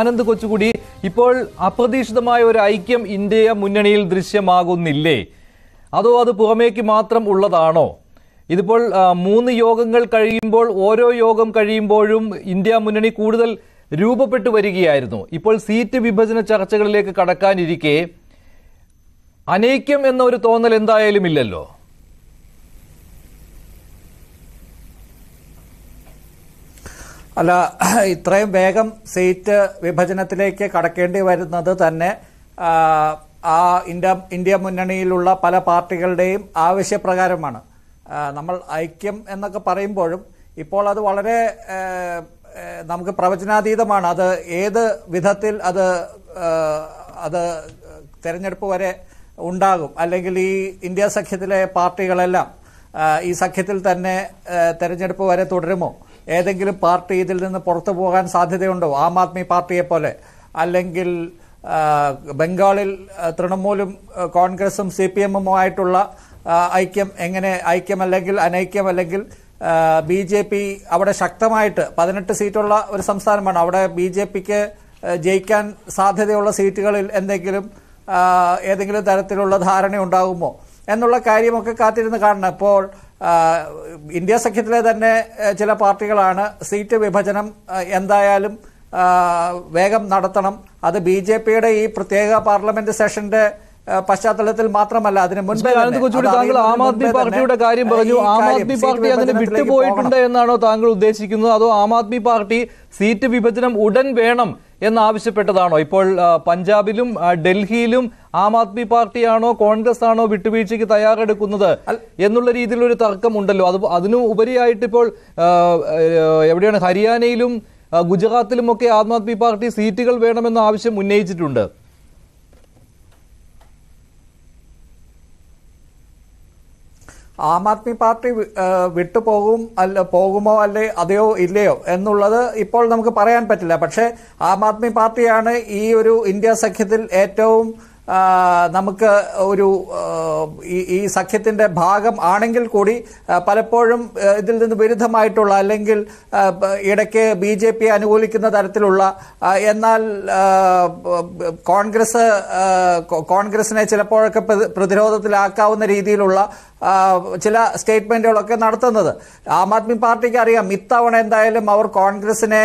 ആനന്ദ് കൊച്ചുകൂടി ഇപ്പോൾ അപ്രതീക്ഷിതമായ ഒരു ഐക്യം ഇന്ത്യ മുന്നണിയിൽ ദൃശ്യമാകുന്നില്ലേ അതോ അത് പുറമേക്ക് മാത്രം ഉള്ളതാണോ ഇതിപ്പോൾ മൂന്ന് യോഗങ്ങൾ കഴിയുമ്പോൾ ഓരോ യോഗം കഴിയുമ്പോഴും ഇന്ത്യ മുന്നണി കൂടുതൽ രൂപപ്പെട്ടു വരികയായിരുന്നു ഇപ്പോൾ സീറ്റ് വിഭജന ചർച്ചകളിലേക്ക് കടക്കാനിരിക്കെ അനൈക്യം എന്ന ഒരു തോന്നൽ എന്തായാലും ഇല്ലല്ലോ അല്ല ഇത്രയും വേഗം സീറ്റ് വിഭജനത്തിലേക്ക് കടക്കേണ്ടി വരുന്നത് തന്നെ ആ ഇന്ത്യ ഇന്ത്യ മുന്നണിയിലുള്ള പല പാർട്ടികളുടെയും ആവശ്യപ്രകാരമാണ് നമ്മൾ ഐക്യം എന്നൊക്കെ പറയുമ്പോഴും ഇപ്പോൾ അത് വളരെ നമുക്ക് പ്രവചനാതീതമാണ് അത് ഏത് വിധത്തിൽ അത് അത് തെരഞ്ഞെടുപ്പ് വരെ ഉണ്ടാകും അല്ലെങ്കിൽ ഈ ഇന്ത്യ സഖ്യത്തിലെ പാർട്ടികളെല്ലാം ഈ സഖ്യത്തിൽ തന്നെ തെരഞ്ഞെടുപ്പ് വരെ തുടരുമോ ഏതെങ്കിലും പാർട്ടി ഇതിൽ നിന്ന് പുറത്തു പോകാൻ സാധ്യതയുണ്ടോ ആം ആദ്മി പാർട്ടിയെ പോലെ അല്ലെങ്കിൽ ബംഗാളിൽ തൃണമൂലും കോൺഗ്രസും സി പി ആയിട്ടുള്ള ഐക്യം എങ്ങനെ ഐക്യം അല്ലെങ്കിൽ അനൈക്യം അല്ലെങ്കിൽ ബി ജെ പി അവിടെ ശക്തമായിട്ട് പതിനെട്ട് സീറ്റുള്ള ഒരു സംസ്ഥാനമാണ് അവിടെ ബി ജെ പിക്ക് ജയിക്കാൻ സാധ്യതയുള്ള സീറ്റുകളിൽ എന്തെങ്കിലും ഏതെങ്കിലും തരത്തിലുള്ള ധാരണ ഉണ്ടാകുമോ എന്നുള്ള കാര്യമൊക്കെ കാത്തിരുന്ന് കാണണം ഇപ്പോൾ ഇന്ത്യ സഖ്യത്തിലെ തന്നെ ചില പാർട്ടികളാണ് സീറ്റ് വിഭജനം എന്തായാലും വേഗം നടത്തണം അത് ബി ജെ പിയുടെ ഈ പ്രത്യേക പാർലമെന്റ് സെഷന്റെ പശ്ചാത്തലത്തിൽ മാത്രമല്ല അതിന് മുൻപ് താങ്കൾ ആം ആദ്മി പാർട്ടിയുടെ കാര്യം പറഞ്ഞു ആം ആദ്മി പാർട്ടി അതിന് വിട്ടുപോയിട്ടുണ്ട് എന്നാണോ താങ്കൾ ഉദ്ദേശിക്കുന്നത് അതോ ആം ആദ്മി പാർട്ടി സീറ്റ് വിഭജനം ഉടൻ വേണം എന്നാവശ്യപ്പെട്ടതാണോ ഇപ്പോൾ പഞ്ചാബിലും ഡൽഹിയിലും ആം ആദ്മി പാർട്ടിയാണോ കോൺഗ്രസ് ആണോ വിട്ടുവീഴ്ചയ്ക്ക് തയ്യാറെടുക്കുന്നത് എന്നുള്ള രീതിയിലൊരു ഉണ്ടല്ലോ അത് അതിനു ഉപരിയായിട്ട് ഇപ്പോൾ എവിടെയാണ് ഹരിയാനയിലും ഗുജറാത്തിലുമൊക്കെ ആം ആദ്മി പാർട്ടി സീറ്റുകൾ വേണമെന്ന ആവശ്യം ഉന്നയിച്ചിട്ടുണ്ട് ആം ആദ്മി പാർട്ടി വിട്ടുപോകും അല്ല പോകുമോ അല്ലെ അതെയോ ഇല്ലയോ എന്നുള്ളത് ഇപ്പോൾ നമുക്ക് പറയാൻ പറ്റില്ല പക്ഷേ ആം ആദ്മി പാർട്ടിയാണ് ഈ ഒരു ഇന്ത്യ സഖ്യത്തിൽ ഏറ്റവും നമുക്ക് ഒരു ഈ സഖ്യത്തിൻ്റെ ഭാഗം ആണെങ്കിൽ കൂടി പലപ്പോഴും ഇതിൽ നിന്ന് വിരുദ്ധമായിട്ടുള്ള അല്ലെങ്കിൽ ഇടയ്ക്ക് ബി ജെ പി അനുകൂലിക്കുന്ന തരത്തിലുള്ള എന്നാൽ കോൺഗ്രസ് കോൺഗ്രസിനെ ചിലപ്പോഴൊക്കെ പ്രതിരോധത്തിലാക്കാവുന്ന രീതിയിലുള്ള ചില സ്റ്റേറ്റ്മെന്റുകളൊക്കെ നടത്തുന്നത് ആം ആദ്മി പാർട്ടിക്ക് അറിയാം ഇത്തവണ എന്തായാലും അവർ കോൺഗ്രസിനെ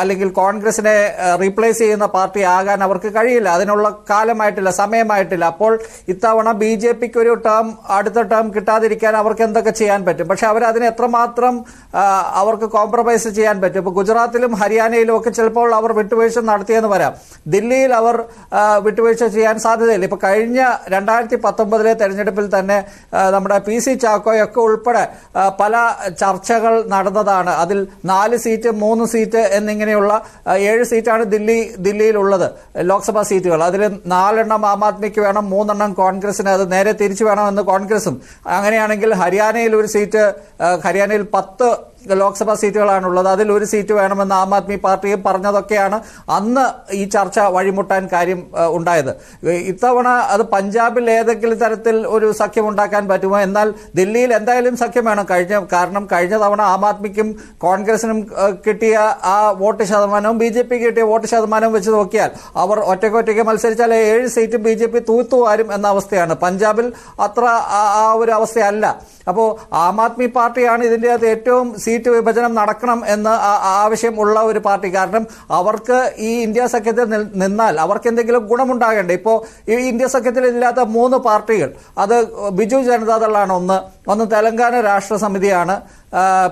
അല്ലെങ്കിൽ കോൺഗ്രസിനെ റീപ്ലേസ് ചെയ്യുന്ന പാർട്ടി ആകാൻ അവർക്ക് കഴിയില്ല അതിനുള്ള കാലമായിട്ടില്ല സമയമായിട്ടില്ല അപ്പോൾ ഇത്തവണ ബി ജെ പിക്ക് ഒരു ടേം അടുത്ത ടേം കിട്ടാതിരിക്കാൻ അവർക്ക് എന്തൊക്കെ ചെയ്യാൻ പറ്റും പക്ഷെ അവരതിന് എത്രമാത്രം അവർക്ക് കോംപ്രമൈസ് ചെയ്യാൻ പറ്റും ഇപ്പോൾ ഗുജറാത്തിലും ഹരിയാനയിലും ഒക്കെ ചിലപ്പോൾ അവർ വിട്ടുവീഴ്ച നടത്തിയെന്ന് വരാം ദില്ലിയിൽ അവർ വിട്ടുവീഴ്ച ചെയ്യാൻ സാധ്യതയില്ല ഇപ്പോൾ കഴിഞ്ഞ രണ്ടായിരത്തി പത്തൊമ്പതിലെ തെരഞ്ഞെടുപ്പിൽ തന്നെ നമ്മുടെ പി സി ചാക്കോയൊക്കെ ഉൾപ്പെടെ പല ചർച്ചകൾ നടന്നതാണ് അതിൽ നാല് സീറ്റ് മൂന്ന് സീറ്റ് എന്നിങ്ങനെയുള്ള ഏഴ് സീറ്റാണ് ദില്ലി ദില്ലിയിലുള്ളത് ലോക്സഭാ സീറ്റുകൾ അതിൽ നാലെണ്ണം ആം ആദ്മിക്ക് വേണം മൂന്നെണ്ണം കോൺഗ്രസിന് അത് നേരെ തിരിച്ചു വേണമെന്ന് കോൺഗ്രസും അങ്ങനെയാണെങ്കിൽ ഹരിയാനയിൽ ഒരു സീറ്റ് ഹരിയാനയിൽ പത്ത് ലോക്സഭാ സീറ്റുകളാണുള്ളത് അതിൽ ഒരു സീറ്റ് വേണമെന്ന് ആം ആദ്മി പാർട്ടിയും പറഞ്ഞതൊക്കെയാണ് അന്ന് ഈ ചർച്ച വഴിമുട്ടാൻ കാര്യം ഉണ്ടായത് ഇത്തവണ അത് പഞ്ചാബിൽ ഏതെങ്കിലും തരത്തിൽ ഒരു സഖ്യം ഉണ്ടാക്കാൻ പറ്റുമോ എന്നാൽ ദില്ലിയിൽ എന്തായാലും സഖ്യം വേണം കഴിഞ്ഞ കാരണം കഴിഞ്ഞ തവണ ആം ആദ്മിക്കും കോൺഗ്രസിനും കിട്ടിയ ആ വോട്ട് ശതമാനവും ബി ജെ പി കിട്ടിയ വോട്ട് ശതമാനവും വെച്ച് നോക്കിയാൽ അവർ ഒറ്റയ്ക്കൊറ്റയ്ക്ക് മത്സരിച്ചാൽ ഏഴ് സീറ്റും ബി ജെ പി തൂത്തുവാരും എന്ന അവസ്ഥയാണ് പഞ്ചാബിൽ അത്ര ആ ഒരു അവസ്ഥയല്ല അപ്പോൾ ആം ആദ്മി പാർട്ടിയാണ് ഇതിൻ്റെ അകത്ത് ഏറ്റവും സീ സീറ്റ് വിഭജനം നടക്കണം എന്ന് ആവശ്യം ഉള്ള ഒരു പാർട്ടി കാരണം അവർക്ക് ഈ ഇന്ത്യ സഖ്യത്തിൽ നിന്നാൽ അവർക്ക് എന്തെങ്കിലും ഗുണമുണ്ടാകേണ്ടേ ഇപ്പോൾ ഈ ഇന്ത്യ സഖ്യത്തിൽ ഇല്ലാത്ത മൂന്ന് പാർട്ടികൾ അത് ബിജു ജനതാദളാണ് ഒന്ന് ഒന്ന് തെലങ്കാന രാഷ്ട്ര സമിതിയാണ്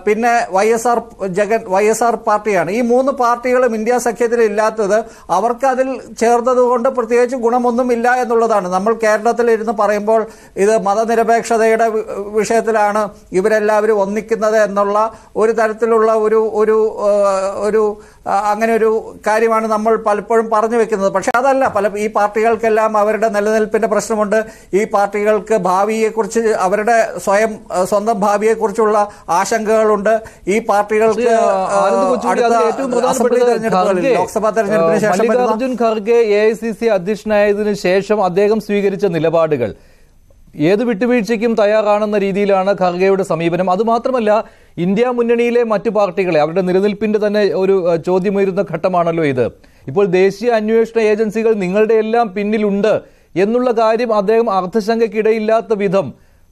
പിന്നെ Y S R Jagan Y S R പാർട്ടിയാണ് ഈ മൂന്ന് പാർട്ടികളും ഇന്ത്യ സഖ്യത്തിൽ ഇല്ലാത്തത് അവർക്ക് അതിൽ ചേർന്നതുകൊണ്ട് പ്രത്യേകിച്ച് ഗുണമൊന്നും ഇല്ല എന്നുള്ളതാണ് നമ്മൾ കേരളത്തിൽ ഇരുന്ന് പറയുമ്പോൾ ഇത് മതനിരപേക്ഷതയുടെ വിഷയത്തിലാണ് ഇവരെല്ലാവരും ഒന്നിക്കുന്നത് എന്നുള്ള ഒരു തരത്തിലുള്ള ഒരു ഒരു ഒരു അങ്ങനെ ഒരു കാര്യമാണ് നമ്മൾ പലപ്പോഴും പറഞ്ഞു വെക്കുന്നത് പക്ഷെ അതല്ല പല ഈ പാർട്ടികൾക്കെല്ലാം അവരുടെ നിലനിൽപ്പിന്റെ പ്രശ്നമുണ്ട് ഈ പാർട്ടികൾക്ക് ഭാവിയെക്കുറിച്ച് അവരുടെ സ്വയം സ്വന്തം ഭാവിയെക്കുറിച്ചുള്ള ആശ ആശങ്കകളുണ്ട് ഈ പാർട്ടികൾക്ക് ലോക്സഭാ തെരഞ്ഞെടുപ്പിന് ശേഷം Mallikarjun Kharge A I C C അധ്യക്ഷനായതിനു ശേഷം അദ്ദേഹം സ്വീകരിച്ച നിലപാടുകൾ ഏത് വിട്ടുവീഴ്ചയ്ക്കും തയ്യാറാണെന്ന രീതിയിലാണ് ഖർഗെയുടെ സമീപനം അതുമാത്രമല്ല ഇന്ത്യ മുന്നണിയിലെ മറ്റു പാർട്ടികളെ അവരുടെ നിലനിൽപ്പിന്റെ തന്നെ ഒരു ചോദ്യമുയരുന്ന ഘട്ടമാണല്ലോ ഇത് ഇപ്പോൾ ദേശീയ അന്വേഷണ ഏജൻസികൾ നിങ്ങളുടെ എല്ലാം പിന്നിലുണ്ട് എന്നുള്ള കാര്യം അദ്ദേഹം അർത്ഥശങ്കയ്ക്കിടയില്ലാത്ത വിധം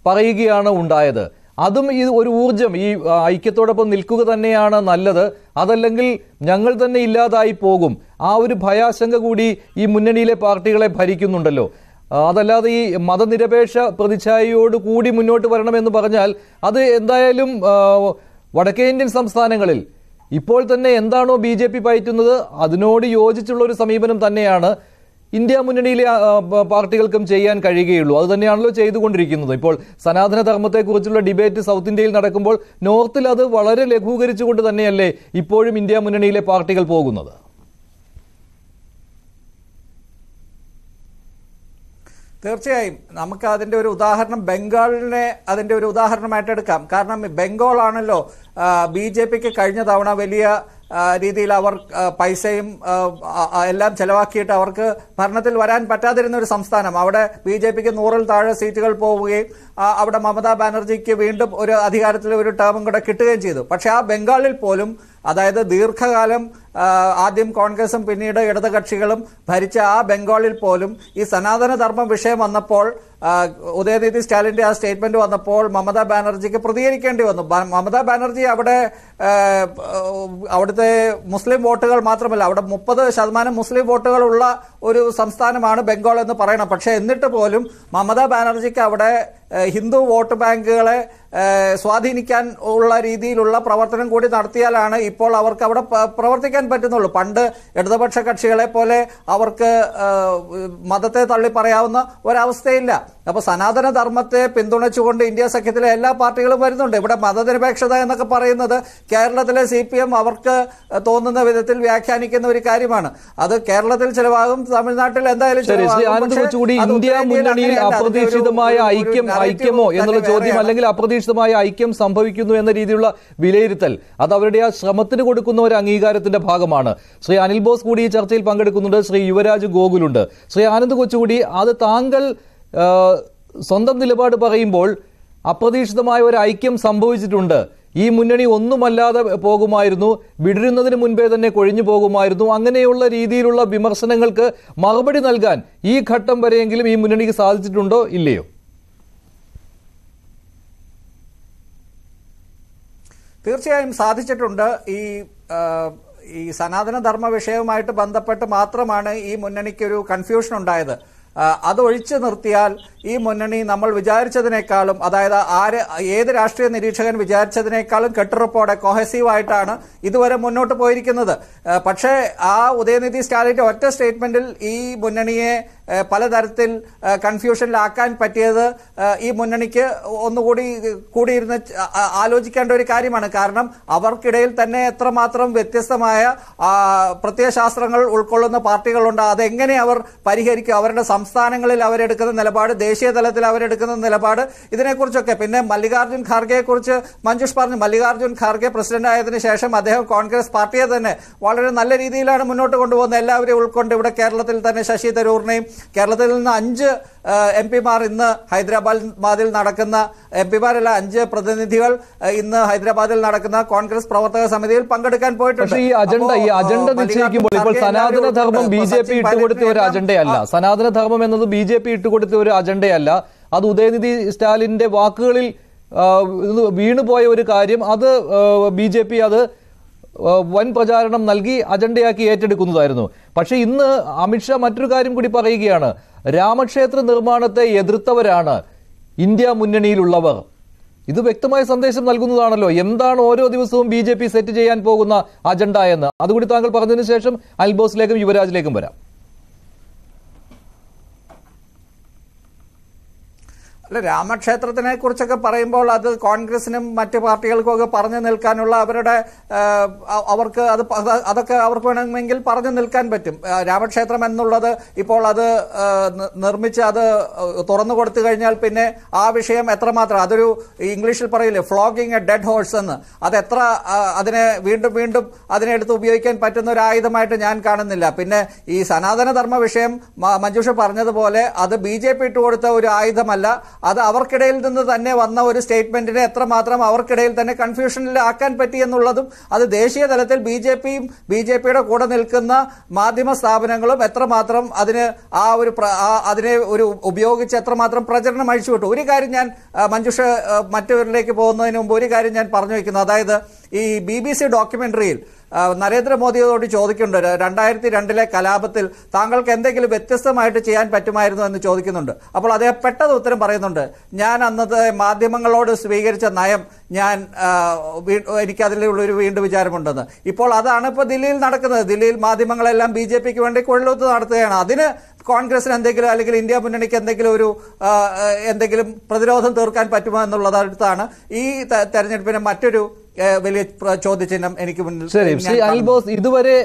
പറയുകയാണ് ഉണ്ടായത് അതും ഈ ഒരു ഊർജം ഈ ഐക്യത്തോടൊപ്പം നിൽക്കുക തന്നെയാണ് നല്ലത് അതല്ലെങ്കിൽ ഞങ്ങൾ തന്നെ ഇല്ലാതായി പോകും ആ ഒരു ഭയാശങ്ക കൂടി ഈ മുന്നണിയിലെ പാർട്ടികളെ ഭരിക്കുന്നുണ്ടല്ലോ അതല്ലാതെ ഈ മതനിരപേക്ഷ പ്രതിച്ഛായയോട് കൂടി മുന്നോട്ട് വരണമെന്ന് പറഞ്ഞാൽ അത് എന്തായാലും വടക്കേ ഇന്ത്യൻ സംസ്ഥാനങ്ങളിൽ ഇപ്പോൾ തന്നെ എന്താണോ ബി ജെ പി പയറ്റുന്നത് അതിനോട് യോജിച്ചുള്ള ഒരു സമീപനം തന്നെയാണ് ഇന്ത്യ മുന്നണിയിലെ പാർട്ടികൾക്കും ചെയ്യാൻ കഴിയുകയുള്ളൂ അത് തന്നെയാണല്ലോ ചെയ്തുകൊണ്ടിരിക്കുന്നത് ഇപ്പോൾ സനാതന ധർമ്മത്തെക്കുറിച്ചുള്ള ഡിബേറ്റ് സൗത്ത് ഇന്ത്യയിൽ നടക്കുമ്പോൾ നോർത്തിൽ അത് വളരെ ലഘൂകരിച്ചുകൊണ്ട് തന്നെയല്ലേ ഇപ്പോഴും ഇന്ത്യ മുന്നണിയിലെ പാർട്ടികൾ പോകുന്നത് തീർച്ചയായും നമുക്ക് അതിൻ്റെ ഒരു ഉദാഹരണം ബംഗാളിനെ അതിൻ്റെ ഒരു ഉദാഹരണമായിട്ട് എടുക്കാം കാരണം ബംഗാളാണല്ലോ ബി ജെ പിക്ക് കഴിഞ്ഞ തവണ വലിയ രീതിയിൽ അവർ പൈസയും എല്ലാം ചെലവാക്കിയിട്ട് അവർക്ക് ഭരണത്തിൽ വരാൻ പറ്റാതിരുന്ന ഒരു സംസ്ഥാനം അവിടെ ബി ജെ പിക്ക് നൂറിൽ താഴെ സീറ്റുകൾ പോവുകയും അവിടെ മമതാ ബാനർജിക്ക് വീണ്ടും ഒരു അധികാരത്തിൽ ഒരു ടേമും കൂടെ കിട്ടുകയും ചെയ്തു പക്ഷേ ആ ബംഗാളിൽ പോലും അതായത് ദീർഘകാലം ആദ്യം കോൺഗ്രസും പിന്നീട് ഇടതുകക്ഷികളും ഭരിച്ച ആ ബംഗാളിൽ പോലും ഈ സനാതനധർമ്മ വിഷയം വന്നപ്പോൾ ഉദയനിധി സ്റ്റാലിന്റെ ആ സ്റ്റേറ്റ്മെന്റ് വന്നപ്പോൾ മമതാ ബാനർജിക്ക് പ്രതികരിക്കേണ്ടി വന്നു മമതാ ബാനർജി അവിടെ അവിടുത്തെ മുസ്ലിം വോട്ടുകൾ മാത്രമല്ല അവിടെ മുപ്പത് ശതമാനം മുസ്ലിം വോട്ടുകളുള്ള ഒരു സംസ്ഥാനമാണ് ബംഗാൾ എന്ന് പറയണം പക്ഷേ എന്നിട്ട് പോലും മമതാ ബാനർജിക്ക് അവിടെ ഹിന്ദു വോട്ട് ബാങ്കുകളെ സ്വാധീനിക്കാൻ ഉള്ള രീതിയിലുള്ള പ്രവർത്തനം കൂടി നടത്തിയാലാണ് ഇപ്പോൾ അവർക്ക് അവിടെ പ്രവർത്തിക്കാൻ ചെയ്യാൻ പറ്റുന്നുള്ളൂ പണ്ട് ഇടതുപക്ഷ കക്ഷികളെ പോലെ അവർക്ക് മതത്തെ തള്ളി പറയാവുന്ന ഒരവസ്ഥയില്ല അപ്പോൾ സനാതന ധർമ്മത്തെ പിന്തുണച്ചുകൊണ്ട് ഇന്ത്യ സഖ്യത്തിലെ എല്ലാ പാർട്ടികളും വരുന്നുണ്ട് ഇവിടെ മതനിരപേക്ഷത എന്നൊക്കെ പറയുന്നത് കേരളത്തിലെ സി അവർക്ക് തോന്നുന്ന വിധത്തിൽ വ്യാഖ്യാനിക്കുന്ന ഒരു കാര്യമാണ് അത് കേരളത്തിൽ ചിലവാകും തമിഴ്നാട്ടിൽ എന്തായാലും ഇന്ത്യ അപ്രതീക്ഷിതമായ ഐക്യം ഐക്യമോ എന്നുള്ള ചോദ്യം അല്ലെങ്കിൽ അപ്രതീക്ഷിതമായ ഐക്യം സംഭവിക്കുന്നു എന്ന രീതിയിലുള്ള വിലയിരുത്തൽ അത് അവരുടെ ആ ശ്രമത്തിന് കൊടുക്കുന്ന ഒരു അംഗീകാരത്തിന്റെ ഭാഗമാണ് ശ്രീ അനിൽ ബോസ് കൂടി ഈ ചർച്ചയിൽ പങ്കെടുക്കുന്നുണ്ട് ശ്രീ യുവരാജ് ഗോകുലുണ്ട് ശ്രീ ആനന്ദ് കൊച്ചുകൂടി അത് താങ്കൾ സ്വന്തം നിലപാട് പറയുമ്പോൾ അപ്രതീക്ഷിതമായ ഒരു ഐക്യം സംഭവിച്ചിട്ടുണ്ട് ഈ മുന്നണി ഒന്നുമല്ലാതെ പോകുമായിരുന്നു വിടരുന്നതിന് മുൻപേ തന്നെ കൊഴിഞ്ഞു പോകുമായിരുന്നു അങ്ങനെയുള്ള രീതിയിലുള്ള വിമർശനങ്ങൾക്ക് മറുപടി നൽകാൻ ഈ ഘട്ടം വരെയെങ്കിലും ഈ മുന്നണിക്ക് സാധിച്ചിട്ടുണ്ടോ ഇല്ലയോ തീർച്ചയായും സാധിച്ചിട്ടുണ്ട് ഈ ഈ സനാതന ധർമ്മ വിഷയവുമായിട്ട് ബന്ധപ്പെട്ട് മാത്രമാണ് ഈ മുന്നണിക്കൊരു കൺഫ്യൂഷൻ ഉണ്ടായത് അതൊഴിച്ചു നിർത്തിയാൽ ഈ മുന്നണി നമ്മൾ വിചാരിച്ചതിനേക്കാളും അതായത് ആര് ഏത് രാഷ്ട്രീയ നിരീക്ഷകൻ വിചാരിച്ചതിനേക്കാളും കെട്ടുറപ്പോടെ കോഹസീവായിട്ടാണ് ഇതുവരെ മുന്നോട്ട് പോയിരിക്കുന്നത് പക്ഷേ ആ ഉദയനിധി സ്റ്റാലിന്റെ ഒറ്റ സ്റ്റേറ്റ്മെന്റിൽ ഈ മുന്നണിയെ പലതരത്തിൽ കൺഫ്യൂഷനിലാക്കാൻ പറ്റിയത് ഈ മുന്നണിക്ക് ഒന്നുകൂടി കൂടിയിരുന്ന് ആലോചിക്കേണ്ട ഒരു കാര്യമാണ് കാരണം അവർക്കിടയിൽ തന്നെ എത്രമാത്രം വ്യത്യസ്തമായ പ്രത്യയശാസ്ത്രങ്ങൾ ഉൾക്കൊള്ളുന്ന പാർട്ടികളുണ്ട് അതെങ്ങനെ അവർ പരിഹരിക്കും അവരുടെ സംസ്ഥാനങ്ങളിൽ അവരെടുക്കുന്ന നിലപാട് ദേശീയ തലത്തിൽ അവരെടുക്കുന്ന നിലപാട് ഇതിനെക്കുറിച്ചൊക്കെ പിന്നെ മല്ലികാർജ്ജുൻ ഖാർഗെയെക്കുറിച്ച് മഞ്ജുഷ് പറഞ്ഞു മല്ലികാർജ്ജുൻ ഖാർഗെ പ്രസിഡന്റ് ആയതിനു ശേഷം അദ്ദേഹം കോൺഗ്രസ് പാർട്ടിയെ തന്നെ വളരെ നല്ല രീതിയിലാണ് മുന്നോട്ട് കൊണ്ടുപോകുന്നത് എല്ലാവരെയും ഉൾക്കൊണ്ട് ഇവിടെ കേരളത്തിൽ തന്നെ ശശി തരൂറിനെയും കേരളത്തിൽ നിന്ന് അഞ്ച് എം പിമാർ ഇന്ന് ഹൈദരാബാദിൽ നടക്കുന്ന എം പിമാരല്ല അഞ്ച് പ്രതിനിധികൾ ഇന്ന് ഹൈദരാബാദിൽ നടക്കുന്ന കോൺഗ്രസ് പ്രവർത്തക സമിതിയിൽ പങ്കെടുക്കാൻ പോയിട്ടുണ്ട് ഈ അജണ്ട ഈ അജണ്ട നിശ്ചയിക്കുമ്പോൾ ഇപ്പോൾ സനാതന ധർമ്മം ബി ജെ പി ഇട്ടുകൊടുത്ത ഒരു അജണ്ടയല്ല സനാതന ധർമ്മം എന്നത് ബി ജെ പി ഇട്ടുകൊടുത്ത ഒരു അജണ്ടയല്ല അത് ഉദയനിധി സ്റ്റാലിന്റെ വാക്കുകളിൽ വീണുപോയ ഒരു കാര്യം അത് ബി ജെ പി അത് വൻ പ്രചാരണം നൽകി അജണ്ടയാക്കി ഏറ്റെടുക്കുന്നതായിരുന്നു പക്ഷേ ഇന്ന് അമിത്ഷാ മറ്റൊരു കാര്യം കൂടി പറയുകയാണ് രാമക്ഷേത്ര നിർമ്മാണത്തെ എതിർത്തവരാണ് ഇന്ത്യ മുന്നണിയിലുള്ളവർ ഇത് വ്യക്തമായ സന്ദേശം നൽകുന്നതാണല്ലോ എന്താണ് ഓരോ ദിവസവും ബി സെറ്റ് ചെയ്യാൻ പോകുന്ന അജണ്ട എന്ന് അതുകൂടി താങ്കൾ പറഞ്ഞതിന് ശേഷം അൽബോസിലേക്കും യുവരാജിലേക്കും വരാം അല്ല രാമക്ഷേത്രത്തിനെ കുറിച്ചൊക്കെ പറയുമ്പോൾ അത് കോൺഗ്രസിനും മറ്റു പാർട്ടികൾക്കും ഒക്കെ പറഞ്ഞു നിൽക്കാനുള്ള അവരുടെ അവർക്ക് അത് അതൊക്കെ അവർക്ക് വേണമെങ്കിൽ പറഞ്ഞു നിൽക്കാൻ പറ്റും രാമക്ഷേത്രം എന്നുള്ളത് ഇപ്പോൾ അത് നിർമ്മിച്ച് അത് തുറന്നു കൊടുത്തു കഴിഞ്ഞാൽ പിന്നെ ആ വിഷയം എത്രമാത്രം അതൊരു ഇംഗ്ലീഷിൽ പറയില്ലേ ഫ്ലോഗിങ് എ ഡെഡ് ഹോഴ്സ് എന്ന് അത് എത്ര അതിനെ വീണ്ടും വീണ്ടും അതിനെടുത്ത് ഉപയോഗിക്കാൻ പറ്റുന്ന ഒരു ആയുധമായിട്ട് ഞാൻ കാണുന്നില്ല പിന്നെ ഈ സനാതനധർമ്മ വിഷയം മഞ്ജുഷ പറഞ്ഞതുപോലെ അത് ബി ജെ പി ഇട്ടുകൊടുത്ത ഒരു ആയുധമല്ല അത് അവർക്കിടയിൽ നിന്ന് തന്നെ വന്ന ഒരു സ്റ്റേറ്റ്മെന്റിനെ എത്രമാത്രം അവർക്കിടയിൽ തന്നെ കൺഫ്യൂഷനിലാക്കാൻ പറ്റി എന്നുള്ളതും അത് ദേശീയ തലത്തിൽ ബി ജെ പിയും ബി ജെ പിയുടെ കൂടെ നിൽക്കുന്ന മാധ്യമ സ്ഥാപനങ്ങളും എത്രമാത്രം അതിന് ആ ഒരു അതിനെ ഒരു ഉപയോഗിച്ച് എത്രമാത്രം പ്രചരണം അഴിച്ചുവിട്ടു ഒരു കാര്യം ഞാൻ മഞ്ജുഷ മറ്റവരിലേക്ക് പോകുന്നതിന് മുമ്പ് ഒരു കാര്യം ഞാൻ പറഞ്ഞു വയ്ക്കുന്നു അതായത് ഈ ബി ബി സി ഡോക്യുമെന്ററിയിൽ നരേന്ദ്രമോദിയോട് ചോദിക്കുന്നുണ്ട് രണ്ടായിരത്തി രണ്ടിലെ കലാപത്തിൽ താങ്കൾക്ക് എന്തെങ്കിലും വ്യത്യസ്തമായിട്ട് ചെയ്യാൻ പറ്റുമായിരുന്നു എന്ന് ചോദിക്കുന്നുണ്ട് അപ്പോൾ അദ്ദേഹം പെട്ടെന്ന് ഉത്തരം പറയുന്നുണ്ട് ഞാൻ അന്നത്തെ മാധ്യമങ്ങളോട് സ്വീകരിച്ച നയം ഞാൻ എനിക്കതിലുള്ള ഒരു വീണ്ടും വിചാരമുണ്ടെന്ന് ഇപ്പോൾ അതാണ് ഇപ്പോൾ ദില്ലിയിൽ നടക്കുന്നത് ദില്ലിയിൽ മാധ്യമങ്ങളെല്ലാം ബി ജെ പിക്ക് വേണ്ടി കൊള്ളുത്ത് നടത്തുകയാണ് അതിന് കോൺഗ്രസിന് എന്തെങ്കിലും അല്ലെങ്കിൽ ഇന്ത്യ മുന്നണിക്ക് എന്തെങ്കിലും ഒരു എന്തെങ്കിലും പ്രതിരോധം തീർക്കാൻ പറ്റുമോ എന്നുള്ളതടുത്താണ് ഈ തെരഞ്ഞെടുപ്പിന് മറ്റൊരു വലിയ ചോദ്യചിഹ്നം എനിക്ക് മുന്നിൽ ഇതുവരെ